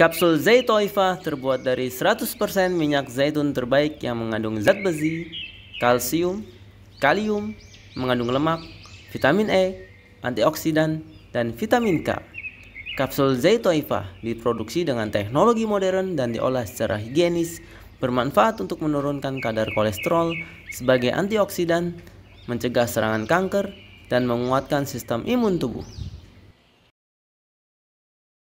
Kapsul Zaitoifa terbuat dari 100% minyak zaitun terbaik yang mengandung zat besi, kalsium, kalium, mengandung lemak, vitamin E, antioksidan, dan vitamin K. Kapsul Zaitoifa diproduksi dengan teknologi modern dan diolah secara higienis, bermanfaat untuk menurunkan kadar kolesterol sebagai antioksidan, mencegah serangan kanker, dan menguatkan sistem imun tubuh.